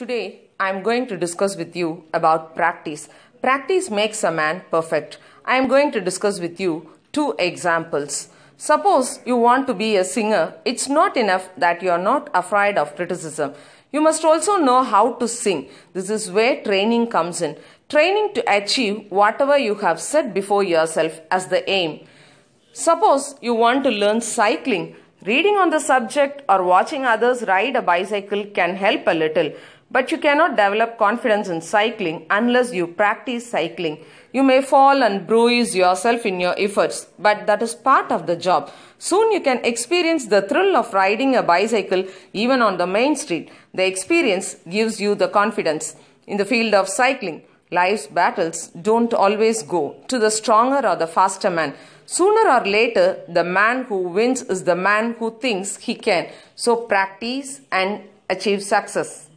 Today, I am going to discuss with you about practice. Practice makes a man perfect. I am going to discuss with you two examples. Suppose you want to be a singer, it's not enough that you are not afraid of criticism. You must also know how to sing. This is where training comes in. Training to achieve whatever you have set before yourself as the aim. Suppose you want to learn cycling. Reading on the subject or watching others ride a bicycle can help a little. But you cannot develop confidence in cycling unless you practice cycling. You may fall and bruise yourself in your efforts, but that is part of the job. Soon you can experience the thrill of riding a bicycle even on the main street. The experience gives you the confidence. In the field of cycling, life's battles don't always go to the stronger or the faster man. Sooner or later, the man who wins is the man who thinks he can. So practice and achieve success.